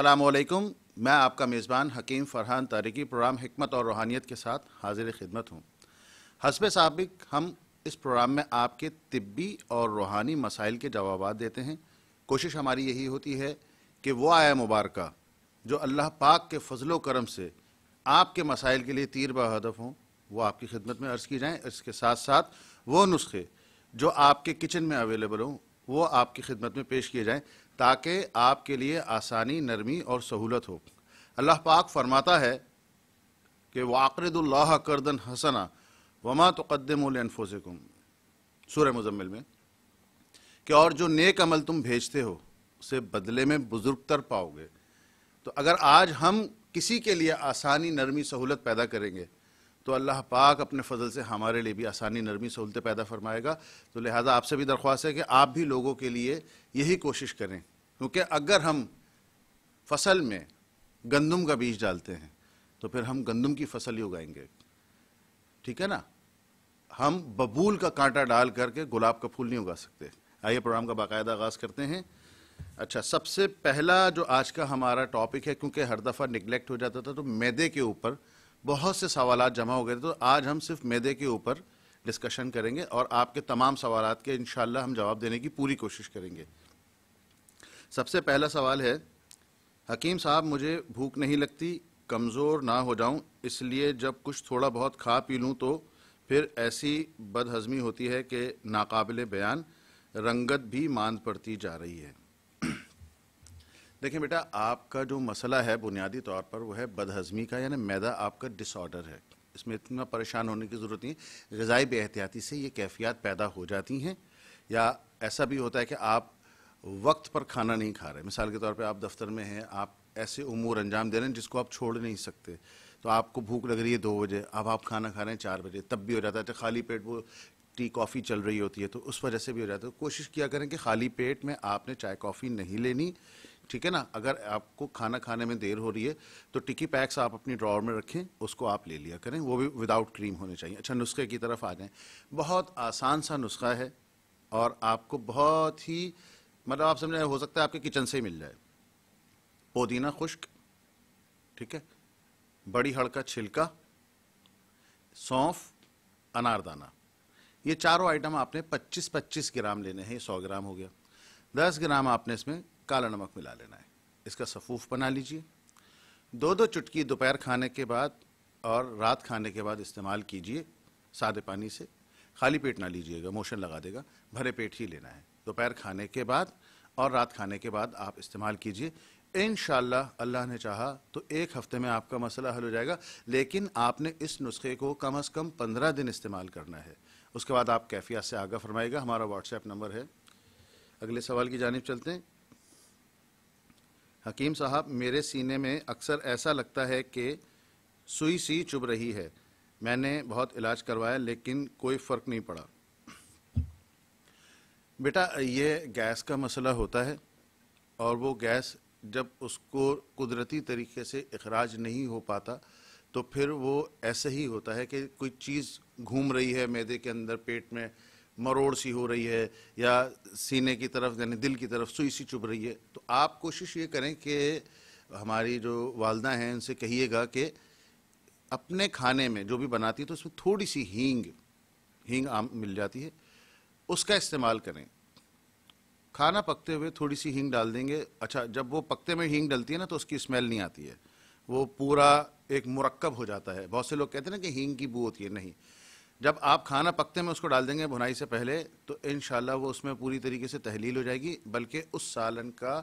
असलकुम मैं आपका मेज़बान हकीम फरहान तारिकी प्रोग्राम हमत और रूहानियत के साथ हाजिर खिदमत हूँ हसब सबक हम इस प्रोग्राम में आपके तिब्बी और रूहानी मसाइल के जवाब देते हैं कोशिश हमारी यही होती है कि वह आया मुबारक जो अल्लाह पाक के फजलो करम से आपके मसाइल के लिए तीर बदफ़ हों वो आपकी खिदमत में अर्ज़ की जाएँ इसके साथ साथ वो नुस्खे जो आपके किचन में अवेलेबल हों वो आपकी खिदमत में पेश किए जाएँ ताकि आपके लिए आसानी नरमी और सहूलत हो अल्लाह पाक फरमाता है कि वाकरदुल्ला करदन हसना वमा तो कदमफोसकुम सूर मुजम्मिल में कि और जो नेक अमल तुम भेजते हो उसे बदले में बुजुर्ग तर पाओगे तो अगर आज हम किसी के लिए आसानी नरमी सहूलत पैदा करेंगे तो अल्लाह पाक अपने फ़जल से हमारे लिए भी आसानी नरमी सहूलतें पैदा फरमाएगा तो लिहाजा आपसे भी दरख्वास्त है कि आप भी लोगों के लिए यही कोशिश करें क्योंकि अगर हम फसल में गंदम का बीज डालते हैं तो फिर हम गंदम की फसल ही उगाएंगे ठीक है ना हम बबूल का कांटा डाल करके गुलाब का फूल नहीं उगा सकते आइए प्रोग्राम का बाकायदा आगाज़ करते हैं अच्छा सबसे पहला जो आज का हमारा टॉपिक है क्योंकि हर दफ़ा निगलेक्ट हो जाता था तो मैदे के ऊपर बहुत से सवाल जमा हो गए तो आज हम सिर्फ मैदे के ऊपर डिस्कशन करेंगे और आपके तमाम सवाल के इन हम जवाब देने की पूरी कोशिश करेंगे सबसे पहला सवाल है हकीम साहब मुझे भूख नहीं लगती कमज़ोर ना हो जाऊं इसलिए जब कुछ थोड़ा बहुत खा पी लूं तो फिर ऐसी बदहजमी होती है कि नाकबिल बयान रंगत भी मान पड़ती जा रही है देखिए बेटा आपका जो मसला है बुनियादी तौर पर वो है बदहजमी का यानी मैदा आपका डिसऑर्डर है इसमें इतना परेशान होने की ज़रूरत नहीं है गज़ाई बेहतियाती से ये कैफियत पैदा हो जाती हैं या ऐसा भी होता है कि आप वक्त पर खाना नहीं खा रहे मिसाल के तौर पर आप दफ्तर में हैं आप ऐसे उमूर अंजाम दे रहे हैं जिसको आप छोड़ नहीं सकते तो आपको भूख लग रही है दो बजे अब आप खाना खा रहे हैं चार बजे तब भी हो जाता है तो खाली पेट वो टी कॉफ़ी चल रही होती है तो उस वजह से भी हो जाता है तो कोशिश किया करें कि खाली पेट में आपने चाय कॉफ़ी नहीं लेनी ठीक है ना अगर आपको खाना खाने में देर हो रही है तो टिकी पैक्स आप अपनी ड्रॉवर में रखें उसको आप ले लिया करें वो भी विदाउट क्रीम होने चाहिए अच्छा नुस्खे की तरफ आ जाएं बहुत आसान सा नुस्खा है और आपको बहुत ही मतलब आप समझ हो सकता है आपके किचन से ही मिल जाए पुदीना खुश्क ठीक है बड़ी हड़का छिलका सौंफ अनारदाना ये चारों आइटम आपने 25-25 ग्राम लेने हैं ये 100 ग्राम हो गया 10 ग्राम आपने इसमें काला नमक मिला लेना है इसका सफूफ बना लीजिए दो दो चुटकी दोपहर खाने के बाद और रात खाने के बाद इस्तेमाल कीजिए सादे पानी से खाली पेट ना लीजिएगा मोशन लगा देगा भरे पेट ही लेना है दोपहर खाने के बाद और रात खाने के बाद आप इस्तेमाल कीजिए इन अल्लाह ने चाहा तो एक हफ्ते में आपका मसला हल हो जाएगा लेकिन आपने इस नुस्खे को कम अज़ कम पंद्रह दिन इस्तेमाल करना है उसके बाद आप कैफ़िया से आगा फरमाएगा हमारा व्हाट्सएप नंबर है अगले सवाल की जानब चलते हैं हकीम साहब मेरे सीने में अक्सर ऐसा लगता है कि सुई सी चुभ रही है मैंने बहुत इलाज करवाया लेकिन कोई फ़र्क नहीं पड़ा बेटा ये गैस का मसला होता है और वो गैस जब उसको कुदरती तरीके से अखराज नहीं हो पाता तो फिर वो ऐसे ही होता है कि कोई चीज़ घूम रही है मैदे के अंदर पेट में मरोड़ सी हो रही है या सीने की तरफ यानी दिल की तरफ सुई सी चुभ रही है तो आप कोशिश ये करें कि हमारी जो वालदा हैं उनसे कहिएगा कि अपने खाने में जो भी बनाती है तो उसमें थोड़ी सी हींग हींग आम मिल जाती है उसका इस्तेमाल करें खाना पकते हुए थोड़ी सी हींग डाल देंगे अच्छा जब वो पकते में हींग डलती है ना तो उसकी स्मेल नहीं आती है वो पूरा एक मुरक्कब हो जाता है बहुत से लोग कहते हैं ना कि हींग की बू होती है नहीं जब आप खाना पकते में उसको डाल देंगे भुनाई से पहले तो इन वो उसमें पूरी तरीके से तहलील हो जाएगी बल्कि उस सालन का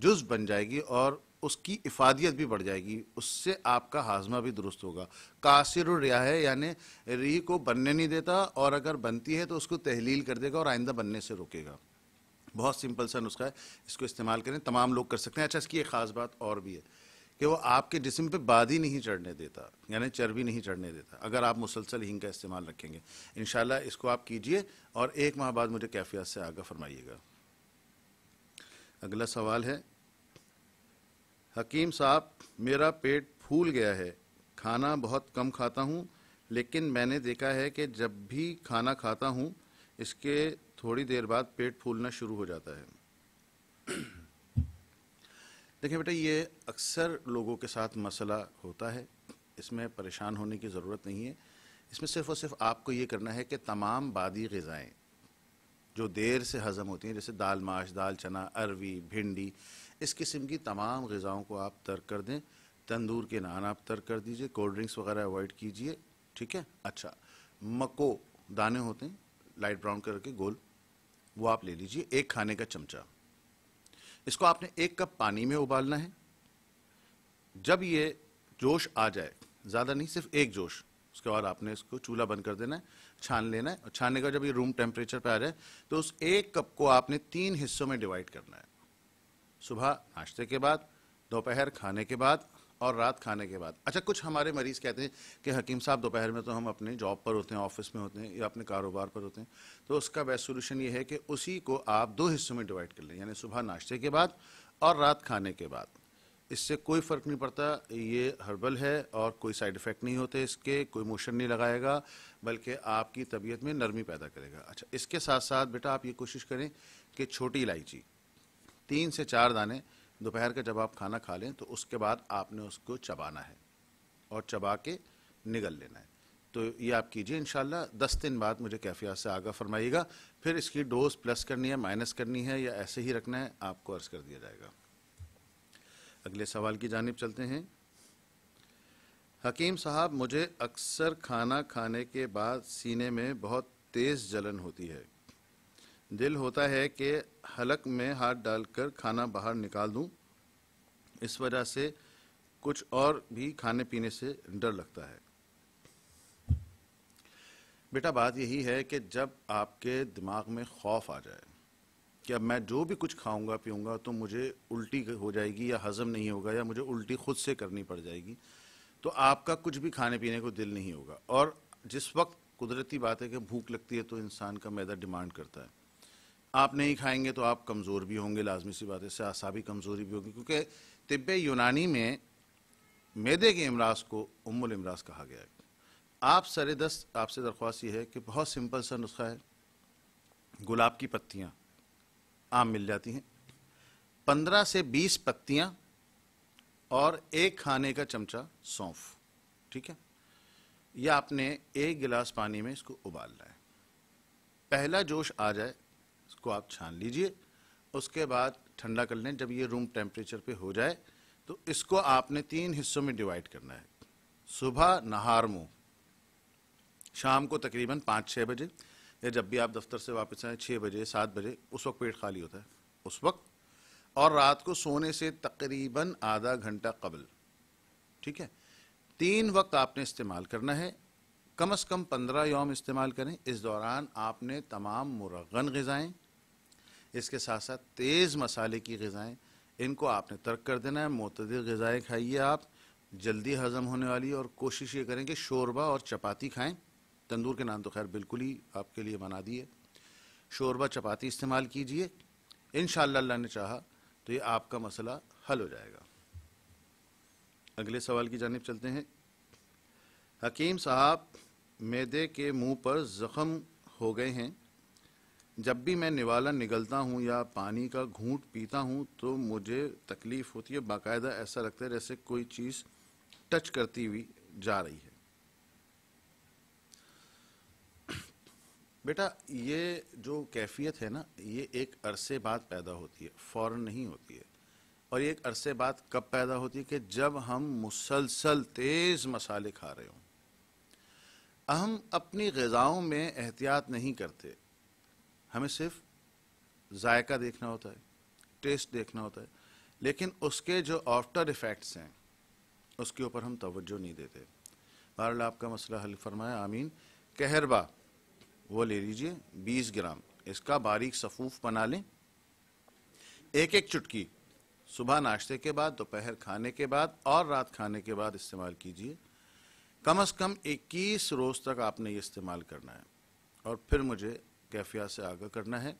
जुज बन जाएगी और उसकी इफादियत भी बढ़ जाएगी उससे आपका हाजमा भी दुरुस्त होगा कासिर रिया है यानी रीह को बनने नहीं देता और अगर बनती है तो उसको तहलील कर देगा और आइंदा बनने से रोकेगा बहुत सिंपल सा नुस्खा है इसको इस्तेमाल करें तमाम लोग कर सकते हैं अच्छा इसकी एक ख़ास बात और भी है कि वो आपके जिसम पे ही नहीं चढ़ने देता यानी चर्बी नहीं चढ़ने देता अगर आप मुसलसल हींग का इस्तेमाल रखेंगे इन इसको आप कीजिए और एक माह बाद मुझे कैफियत से आगा फरमाइएगा अगला सवाल है हकीम साहब मेरा पेट फूल गया है खाना बहुत कम खाता हूँ लेकिन मैंने देखा है कि जब भी खाना खाता हूँ इसके थोड़ी देर बाद पेट फूलना शुरू हो जाता है देखिए बेटा ये अक्सर लोगों के साथ मसला होता है इसमें परेशान होने की ज़रूरत नहीं है इसमें सिर्फ और सिर्फ आपको ये करना है कि तमाम बादी गज़ाएँ जो देर से हज़म होती हैं जैसे दाल माश दाल चना अरवी भिंडी इस किस्म की तमाम गज़ाओं को आप तर्क कर दें तंदूर के नान आप तर्क कर दीजिए कोल्ड ड्रिंक्स वगैरह अवॉइड कीजिए ठीक है अच्छा मको दाने होते हैं लाइट ब्राउन करके गोल वो आप ले लीजिए एक खाने का चमचा इसको आपने एक कप पानी में उबालना है जब ये जोश आ जाए ज़्यादा नहीं सिर्फ एक जोश उसके बाद आपने इसको चूल्हा बंद कर देना है छान लेना है और छानने का जब ये रूम टेम्परेचर पर आ जाए तो उस एक कप को आपने तीन हिस्सों में डिवाइड करना है सुबह नाश्ते के बाद दोपहर खाने के बाद और रात खाने के बाद अच्छा कुछ हमारे मरीज़ कहते हैं कि हकीम साहब दोपहर में तो हम अपने जॉब पर होते हैं ऑफिस में होते हैं या अपने कारोबार पर होते हैं तो उसका बेस्ट सोल्यूशन ये है कि उसी को आप दो हिस्सों में डिवाइड कर लें यानी सुबह नाश्ते के बाद और रात खाने के बाद इससे कोई फ़र्क नहीं पड़ता ये हर्बल है और कोई साइड इफ़ेक्ट नहीं होते इसके कोई मोशन नहीं लगाएगा बल्कि आपकी तबीयत में नरमी पैदा करेगा अच्छा इसके साथ साथ बेटा आप ये कोशिश करें कि छोटी इलायची तीन से चार दाने दोपहर का जब आप खाना खा लें तो उसके बाद आपने उसको चबाना है और चबा के निगल लेना है तो ये आप कीजिए इनशाला दस दिन बाद मुझे कैफियात से आगा फरमाइएगा फिर इसकी डोज प्लस करनी है माइनस करनी है या ऐसे ही रखना है आपको अर्ज़ कर दिया जाएगा अगले सवाल की जानब चलते हैं हकीम साहब मुझे अक्सर खाना खाने के बाद सीने में बहुत तेज़ जलन होती है दिल होता है कि हलक में हाथ डालकर खाना बाहर निकाल दूं इस वजह से कुछ और भी खाने पीने से डर लगता है बेटा बात यही है कि जब आपके दिमाग में खौफ आ जाए कि अब मैं जो भी कुछ खाऊंगा पीऊंगा तो मुझे उल्टी हो जाएगी या हजम नहीं होगा या मुझे उल्टी खुद से करनी पड़ जाएगी तो आपका कुछ भी खाने पीने को दिल नहीं होगा और जिस वक्त कुदरती बात है कि भूख लगती है तो इंसान का मैदा डिमांड करता है आप नहीं खाएंगे तो आप कमज़ोर भी होंगे लाजमी सी बात है आसाबी कमज़ोरी भी होगी क्योंकि तिब यूनानी में मैदे के अमराज को उमुल अमराज कहा गया है आप सर दस्त आपसे दरख्वास्त यह है कि बहुत सिंपल सा नुस्खा है गुलाब की पत्तियाँ आम मिल जाती हैं पंद्रह से बीस पत्तियाँ और एक खाने का चमचा सौंफ ठीक है या आपने एक गिलास पानी में इसको उबालना है पहला जोश आ जाए इसको आप छान लीजिए उसके बाद ठंडा कर लें जब ये रूम टेम्परेचर पे हो जाए तो इसको आपने तीन हिस्सों में डिवाइड करना है सुबह नहार मुँह शाम को तकरीबन पाँच छः बजे या जब भी आप दफ्तर से वापस आए छः बजे सात बजे उस वक्त पेट खाली होता है उस वक्त और रात को सोने से तकरीबन आधा घंटा कबल ठीक है तीन वक्त आपने इस्तेमाल करना है कम अज़ कम पंद्रह योम इस्तेमाल करें इस दौरान आपने तमाम मुरगन गज़ाएँ इसके साथ साथ तेज़ मसाले की गज़ाएँ इनको आपने तर्क कर देना है मतदल गज़ाएँ खाइए आप जल्दी हज़म होने वाली और कोशिश ये करें कि शोरबा और चपाती खाएँ तंदूर के नाम तो खैर बिल्कुल ही आपके लिए मना दिए शोरबा चपाती इस्तेमाल कीजिए इन अल्लाह ने चाहा तो ये आपका मसला हल हो जाएगा अगले सवाल की जानब चलते हैं हकीम साहब मैदे के मुंह पर ज़ख़म हो गए हैं जब भी मैं निवाला निगलता हूँ या पानी का घूंट पीता हूँ तो मुझे तकलीफ़ होती है बाकायदा ऐसा लगता है जैसे कोई चीज़ टच करती हुई जा रही है बेटा ये जो कैफियत है ना ये एक अरसे बाद पैदा होती है फ़ौर नहीं होती है और ये एक अरसे बाद कब पैदा होती है कि जब हम मुसलसल तेज़ मसाले खा रहे हों हम अपनी गज़ाओं में एहतियात नहीं करते हमें सिर्फ जायका देखना होता है टेस्ट देखना होता है लेकिन उसके जो आफ्टर इफ़ेक्ट्स हैं उसके ऊपर हम तवज्जो नहीं देते बहरल आपका मसला हल फरमाया आमीन कहरबा वो ले लीजिए बीस ग्राम इसका बारीक सफ़ूफ बना लें एक एक चुटकी सुबह नाश्ते के बाद दोपहर खाने के बाद और रात खाने के बाद इस्तेमाल कीजिए कम से कम 21 रोज़ तक आपने ये इस्तेमाल करना है और फिर मुझे कैफिया से आगा करना है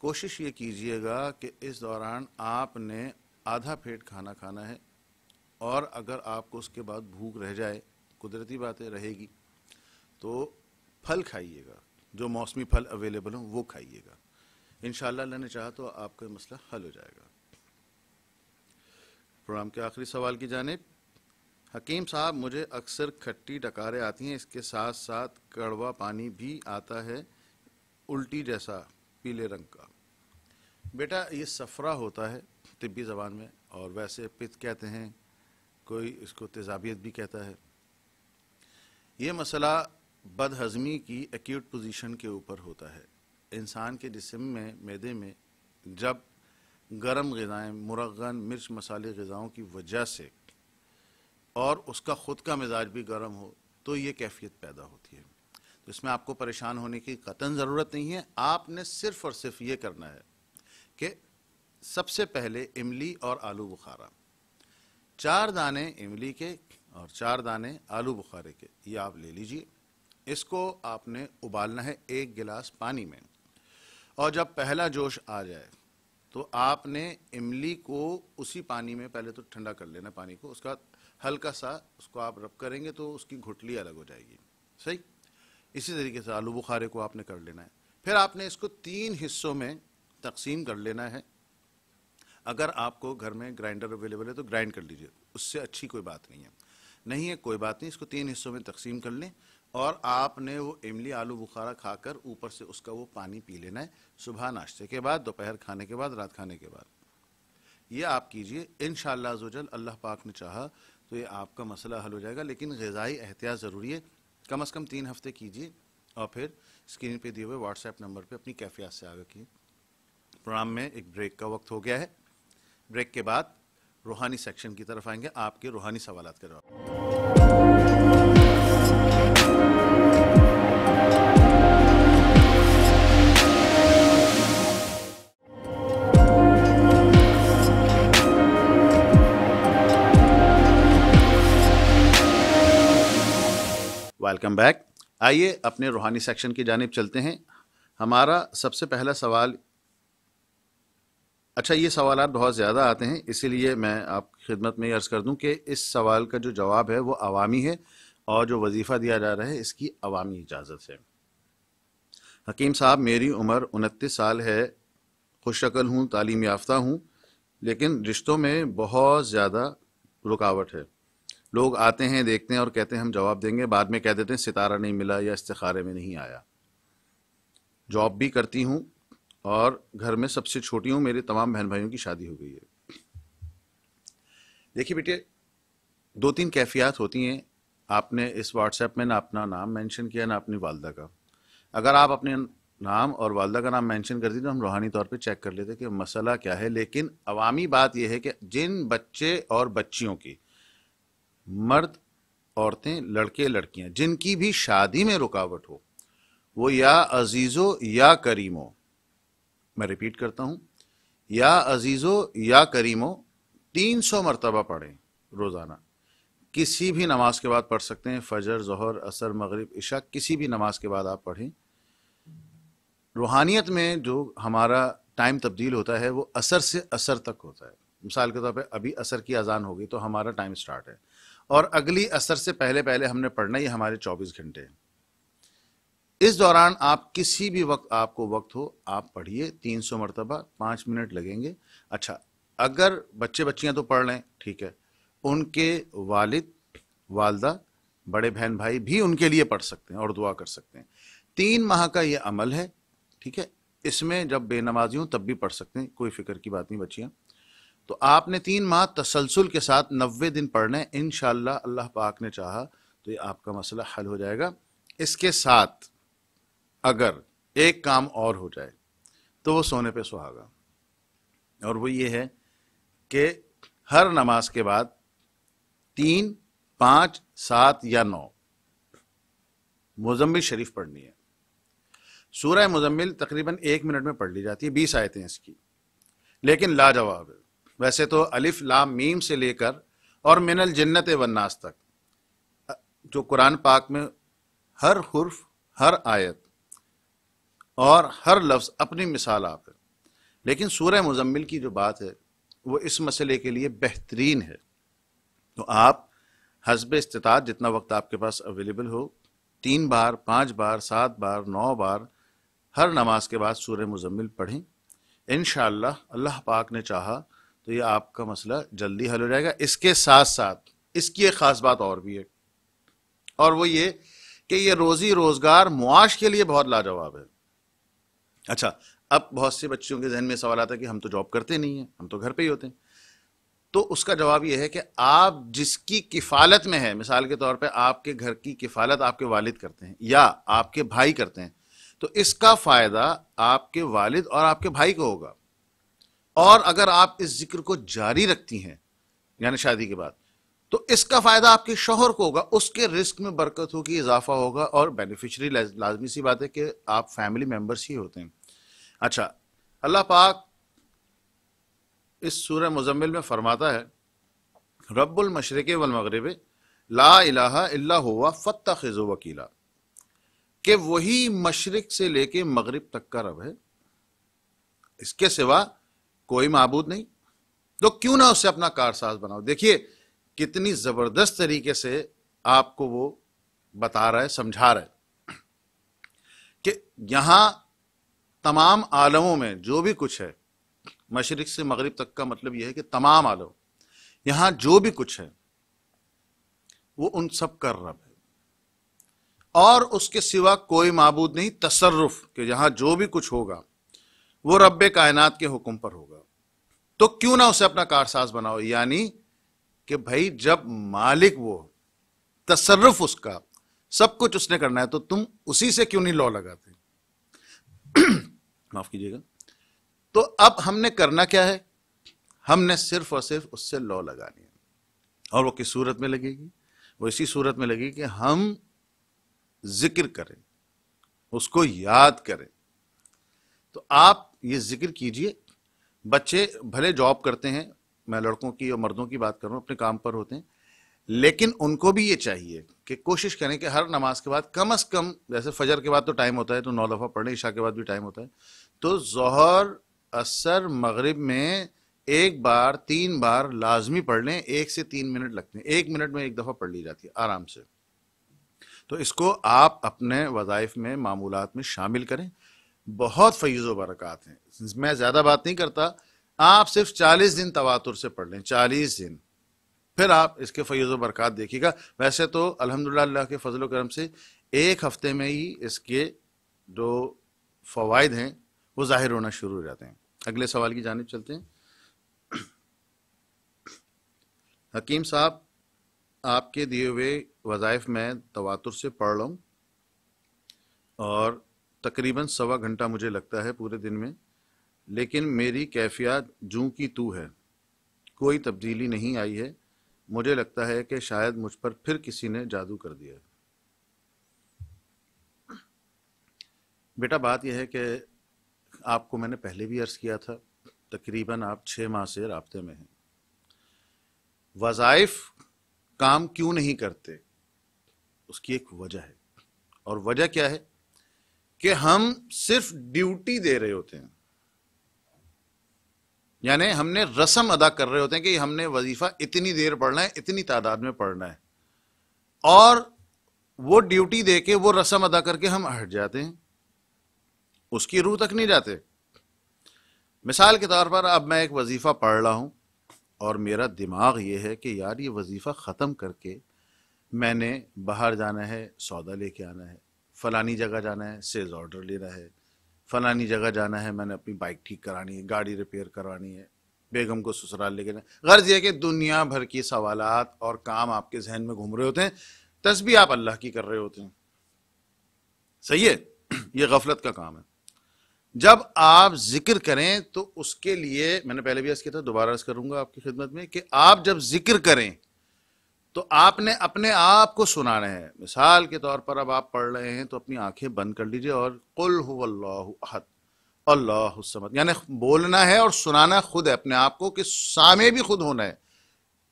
कोशिश ये कीजिएगा कि इस दौरान आपने आधा पेट खाना खाना है और अगर आपको उसके बाद भूख रह जाए कुदरती बातें रहेगी तो फल खाइएगा जो मौसमी फल अवेलेबल हों वो खाइएगा इन शाह ने चाहा तो आपका मसला हल हो जाएगा प्रोग्राम के आखिरी सवाल की जानेब हकीम साहब मुझे अक्सर खट्टी डकारें आती हैं इसके साथ साथ कड़वा पानी भी आता है उल्टी जैसा पीले रंग का बेटा ये सफ़रा होता है तिब्बी ज़बान में और वैसे पित कहते हैं कोई इसको तेजाबियत भी कहता है ये मसला बदहज़मी की एक्यूट पोजीशन के ऊपर होता है इंसान के जिसम में मैदे में जब गर्म गज़ाएँ मुरगन मिर्च मसाले गज़ाओं की वजह से और उसका ख़ुद का मिजाज भी गर्म हो तो ये कैफियत पैदा होती है तो इसमें आपको परेशान होने की कतन ज़रूरत नहीं है आपने सिर्फ़ और सिर्फ ये करना है कि सबसे पहले इमली और आलू बुखारा चार दाने इमली के और चार दाने आलू बुखारे के ये आप ले लीजिए इसको आपने उबालना है एक गिलास पानी में और जब पहला जोश आ जाए तो आपने इमली को उसी पानी में पहले तो ठंडा कर लेना पानी को उसका हल्का सा उसको आप रब करेंगे तो उसकी घुटली अलग हो जाएगी सही इसी तरीके से आलू बुखारे को आपने कर लेना है फिर आपने इसको तीन हिस्सों में तकसीम कर लेना है अगर आपको घर में ग्राइंडर अवेलेबल है तो ग्राइंड कर लीजिए उससे अच्छी कोई बात नहीं है नहीं है कोई बात नहीं इसको तीन हिस्सों में तकसीम कर लें और आपने वो इमली आलू बुखारा खाकर ऊपर से उसका वो पानी पी लेना है सुबह नाश्ते के बाद दोपहर खाने के बाद रात खाने के बाद ये आप कीजिए इन शाह अल्लाह पाक ने चाहा तो ये आपका मसला हल हो जाएगा लेकिन गज़ाई एहतियात ज़रूरी है कम अज़ कम तीन हफ्ते कीजिए और फिर स्क्रीन पर दिए हुए व्हाट्सएप नंबर पर अपनी कैफियात से आगे की प्रोग्राम में एक ब्रेक का वक्त हो गया है ब्रेक के बाद रूहानी सेक्शन की तरफ आएंगे आपके रूहानी सवाल करवा वेलकम बैक आइए अपने रूहानी सेक्शन की जानब चलते हैं हमारा सबसे पहला सवाल अच्छा ये सवाल बहुत ज़्यादा आते हैं इसीलिए मैं आप खिदमत में अर्ज़ कर दूं कि इस सवाल का जो जवाब है वो अवामी है और जो वजीफ़ा दिया जा रहा है इसकी अवामी इजाज़त है हकीम साहब मेरी उम्र उनतीस साल है खुशकल हूँ तालीम याफ्ता हूँ लेकिन रिश्तों में बहुत ज़्यादा रुकावट है लोग आते हैं देखते हैं और कहते हैं हम जवाब देंगे बाद में कह देते हैं सितारा नहीं मिला या इस्तारे में नहीं आया जॉब भी करती हूँ और घर में सबसे छोटी हूँ मेरे तमाम बहन भाइयों की शादी हो गई है देखिए बेटे दो तीन कैफियात होती हैं आपने इस व्हाट्सएप में ना अपना नाम मेंशन किया ना अपनी वालदा का अगर आप अपने नाम और वालदा का नाम मेंशन कर दी तो हम रूहानी तौर पे चेक कर लेते कि मसला क्या है लेकिन अवामी बात यह है कि जिन बच्चे और बच्चियों की मर्द औरतें लड़के लड़कियां जिनकी भी शादी में रुकावट हो वो या अजीज़ो या करीमो मैं रिपीट करता हूं या अजीज़ो या करीमो तीन सौ मरतबा पढ़ें रोज़ाना किसी भी नमाज के बाद पढ़ सकते हैं फजर जहर असर मगरब इशा किसी भी नमाज के बाद आप पढ़ें रूहानियत में जो हमारा टाइम तब्दील होता है वो असर से असर तक होता है मिसाल के तौर पर अभी असर की अजान होगी तो हमारा टाइम स्टार्ट है और अगली असर से पहले पहले हमने पढ़ना ही हमारे 24 घंटे हैं इस दौरान आप किसी भी वक्त आपको वक्त हो आप पढ़िए 300 मरतबा पाँच मिनट लगेंगे अच्छा अगर बच्चे बच्चियां तो पढ़ लें ठीक है उनके वालिद वालदा बड़े बहन भाई भी उनके लिए पढ़ सकते हैं और दुआ कर सकते हैं तीन माह का ये अमल है ठीक है इसमें जब बेनमाजी हूँ तब भी पढ़ सकते हैं कोई फिक्र की बात नहीं बच्चियाँ तो आपने तीन माह तसलसल के साथ नबे दिन पढ़ने इन अल्लाह पाक ने चाहा तो ये आपका मसला हल हो जाएगा इसके साथ अगर एक काम और हो जाए तो वो सोने पे सुहागा और वो ये है कि हर नमाज के बाद तीन पाँच सात या नौ मुजम्मिल शरीफ पढ़नी है सूरह मुजम्मिल तकरीबन एक मिनट में पढ़ ली जाती है बीस आयतें इसकी लेकिन लाजवाब है वैसे तो अलिफ लाम मीम से लेकर और मिनल जन्नत वन्नास तक जो कुरान पाक में हर हर्फ हर आयत और हर लफ्ज़ अपनी मिसाल आप है लेकिन सूर्य मुजम्मिल की जो बात है वो इस मसले के लिए बेहतरीन है तो आप हसब इस्तात जितना वक्त आपके पास अवेलेबल हो तीन बार पाँच बार सात बार नौ बार हर नमाज के बाद सूर्य मुजम्मिल पढ़ें इन अल्लाह पाक ने चाहा तो ये आपका मसला जल्दी हल हो जाएगा इसके साथ साथ इसकी एक ख़ास बात और भी है और वो ये कि ये रोज़ी रोज़गार मुआश के लिए बहुत लाजवाब है अच्छा अब बहुत से बच्चों के जहन में सवाल आता है कि हम तो जॉब करते नहीं हैं हम तो घर पे ही होते हैं तो उसका जवाब यह है कि आप जिसकी किफ़ालत में है मिसाल के तौर पे आपके घर की किफ़ालत आपके वालिद करते हैं या आपके भाई करते हैं तो इसका फ़ायदा आपके वालिद और आपके भाई को होगा और अगर आप इस जिक्र को जारी रखती हैं यानी शादी के बाद तो इसका फायदा आपके शोहर को होगा उसके रिस्क में बरकत होगी इजाफा होगा और बेनिफिशरी लाजमी सी बात है कि आप फैमिली मेंबर्स ही होते हैं अच्छा अल्लाह पाक इस सूर मुजम्मिल में फरमाता है रब्बुल मशरक़ वल मगरब ला इलाहा इल्ला हुआ फ़त्ता खिजो वकीला के वही मशरक़ से लेके मगरब तक का रब है इसके सिवा कोई मबूद नहीं तो क्यों ना उससे अपना कारसाज बनाओ देखिए कितनी ज़बरदस्त तरीके से आपको वो बता रहा है समझा रहा है कि यहां तमाम आलमों में जो भी कुछ है मशरक़ से मगरब तक का मतलब यह है कि तमाम आलम यहां जो भी कुछ है वो उन सब कर रब है और उसके सिवा कोई मबूद नहीं तसरफ कि यहां जो भी कुछ होगा वो रब कायनात के हुक्म पर होगा तो क्यों ना उसे अपना कारसाज बनाओ यानी कि भाई जब मालिक वो तसरफ उसका सब कुछ उसने करना है तो तुम उसी से क्यों नहीं लॉ लगाते माफ कीजिएगा तो अब हमने करना क्या है हमने सिर्फ और सिर्फ उससे लॉ लगानी है और वो किस सूरत में लगेगी वो इसी सूरत में लगेगी कि हम जिक्र करें उसको याद करें तो आप ये जिक्र कीजिए बच्चे भले जॉब करते हैं मैं लड़कों की और मर्दों की बात कर रहा हूँ अपने काम पर होते हैं लेकिन उनको भी ये चाहिए कि कोशिश करें कि हर नमाज के बाद कम अज़ कम जैसे फजर के बाद तो टाइम होता है तो नौ दफ़ा पढ़ने ईशा के बाद भी टाइम होता है तो जहर असर मगरब में एक बार तीन बार लाजमी पढ़ लें एक से तीन मिनट लगते हैं एक मिनट में एक दफ़ा पढ़ ली जाती है आराम से तो इसको आप अपने वज़ाइफ में मामूलत में शामिल करें बहुत फैज़ बरक़ात हैं मैं ज़्यादा बात नहीं करता आप सिर्फ चालीस दिन तवातुर से पढ़ लें चालीस दिन फिर आप इसके फैज़ बरक़ात देखिएगा वैसे तो अल्हम्दुलिल्लाह के फजल करम से एक हफ्ते में ही इसके जो फ़वाद हैं वो ज़ाहिर होना शुरू हो जाते हैं अगले सवाल की जानब चलते हैं हकीम साहब आपके दिए हुए वज़ाइफ में तवातुर से पढ़ लूँ और तकरीबन सवा घंटा मुझे लगता है पूरे दिन में लेकिन मेरी कैफियत जूं की तू है कोई तब्दीली नहीं आई है मुझे लगता है कि शायद मुझ पर फिर किसी ने जादू कर दिया बेटा बात यह है कि आपको मैंने पहले भी अर्ज़ किया था तकरीबन आप छः माह से रबते में हैं वज़ाइफ काम क्यों नहीं करते उसकी एक वजह है और वजह क्या है कि हम सिर्फ ड्यूटी दे रहे होते हैं यानी हमने रसम अदा कर रहे होते हैं कि हमने वजीफा इतनी देर पढ़ना है इतनी तादाद में पढ़ना है और वो ड्यूटी दे के वो रस्म अदा करके हम हट जाते हैं उसकी रूह तक नहीं जाते मिसाल के तौर पर अब मैं एक वजीफ़ा पढ़ रहा हूं और मेरा दिमाग ये है कि यार ये वजीफ़ा ख़त्म करके मैंने बाहर जाना है सौदा लेके आना है फ़लानी जगह जाना है सेज ऑर्डर लेना है फ़लानी जगह जाना है मैंने अपनी बाइक ठीक करानी है गाड़ी रिपेयर करवानी है बेगम को ससुराल लेके जाना गर्ज यह कि दुनिया भर की सवालत और काम आपके जहन में घूम रहे होते हैं तस्वीर आप अल्लाह की कर रहे होते हैं सही है ये गफलत का काम है जब आप जिक्र करें तो उसके लिए मैंने पहले भी अर्ज किया था दोबारा अर्ज करूंगा आपकी खिदमत में कि आप जब जिक्र करें तो आपने अपने आप को सुनाना है मिसाल के तौर पर अब आप पढ़ रहे हैं तो अपनी आंखें बंद कर लीजिए और कुल अल्लाहद अल्लाहमद यानी बोलना है और सुनाना खुद है अपने आप को कि सामे भी खुद होना है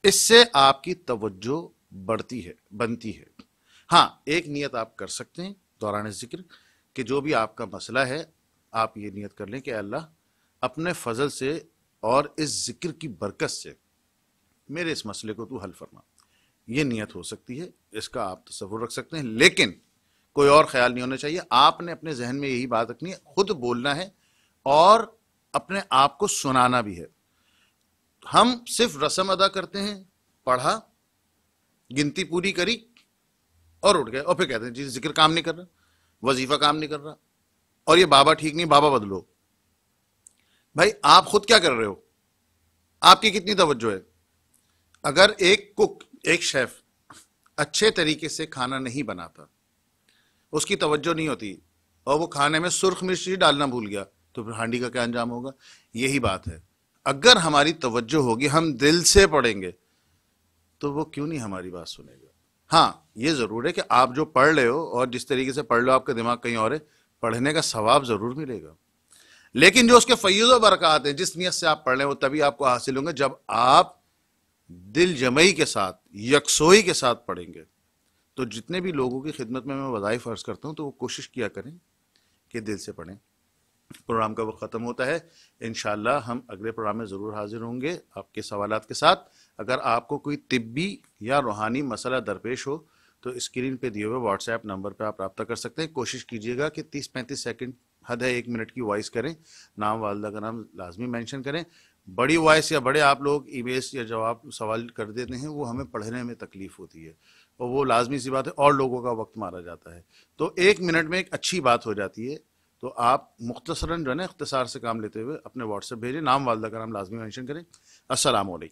इससे आपकी तवज्जो बढ़ती है बनती है हाँ एक नियत आप कर सकते हैं दौरान जिक्र कि जो भी आपका मसला है आप ये नियत कर लें कि अल्लाह अपने फजल से और इस जिक्र की बरकत से मेरे इस मसले को तू हल फरमा ये नियत हो सकती है इसका आप तस्वुर रख सकते हैं लेकिन कोई और ख्याल नहीं होना चाहिए आपने अपने जहन में यही बात रखनी है खुद बोलना है और अपने आप को सुनाना भी है हम सिर्फ रस्म अदा करते हैं पढ़ा गिनती पूरी करी और उठ गए और फिर कहते हैं जी जिक्र काम नहीं कर रहा वजीफा काम नहीं कर रहा और ये बाबा ठीक नहीं बाबा बदलो भाई आप खुद क्या कर रहे हो आपकी कितनी तवज्जो है अगर एक कुक एक शेफ अच्छे तरीके से खाना नहीं बनाता उसकी तवज्जो नहीं होती और वो खाने में सुर्ख मिर्ची डालना भूल गया तो फिर हांडी का क्या अंजाम होगा यही बात है अगर हमारी तवज्जो होगी हम दिल से पढ़ेंगे तो वो क्यों नहीं हमारी बात सुनेगा हाँ ये ज़रूर है कि आप जो पढ़ रहे हो और जिस तरीके से पढ़ लो आपका दिमाग कहीं और है पढ़ने का सवाब ज़रूर मिलेगा लेकिन जो उसके फ़ैज़ बरकत हैं जिस नीयत से आप पढ़ रहे हो तभी आपको हासिल होंगे जब आप दिल जमई के साथ यकसोई के साथ पढ़ेंगे तो जितने भी लोगों की खिदमत में मैं वजाइफ अर्ज करता हूँ तो वो कोशिश किया करें कि दिल से पढ़ें प्रोग्राम का वक्त ख़त्म होता है इन हम अगले प्रोग्राम में ज़रूर हाजिर होंगे आपके सवाल के साथ अगर आपको कोई तिब्बी या रूहानी मसला दरपेश हो तो स्क्रीन पे दिए हुए व्हाट्सएप नंबर पे आप रब्ता कर सकते हैं कोशिश कीजिएगा कि 30-35 सेकंड हद है एक मिनट की वॉइस करें नाम वालदा का नाम लाजमी मेंशन करें बड़ी वॉइस या बड़े आप लोग ईमेज या जवाब सवाल कर देते हैं वो हमें पढ़ने में तकलीफ होती है और वो लाजमी सी बात है और लोगों का वक्त मारा जाता है तो एक मिनट में एक अच्छी बात हो जाती है तो आप मुख्तसरा जो है ना अख्तसार से काम लेते हुए अपने व्हाट्सएप भेजें नाम वालदा का नाम लाजमी मैंशन करें असलकम